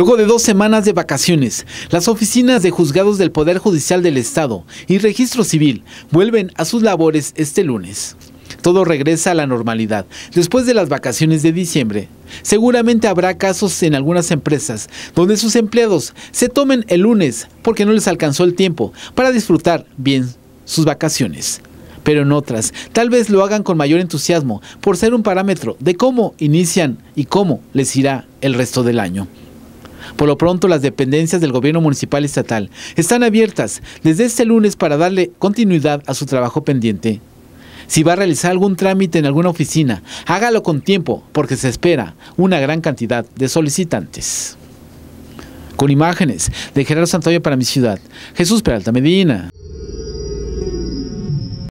Luego de dos semanas de vacaciones, las oficinas de juzgados del Poder Judicial del Estado y Registro Civil vuelven a sus labores este lunes. Todo regresa a la normalidad después de las vacaciones de diciembre. Seguramente habrá casos en algunas empresas donde sus empleados se tomen el lunes porque no les alcanzó el tiempo para disfrutar bien sus vacaciones. Pero en otras, tal vez lo hagan con mayor entusiasmo por ser un parámetro de cómo inician y cómo les irá el resto del año. Por lo pronto, las dependencias del gobierno municipal estatal están abiertas desde este lunes para darle continuidad a su trabajo pendiente. Si va a realizar algún trámite en alguna oficina, hágalo con tiempo porque se espera una gran cantidad de solicitantes. Con imágenes de Gerardo Santoya para mi ciudad, Jesús Peralta Medina.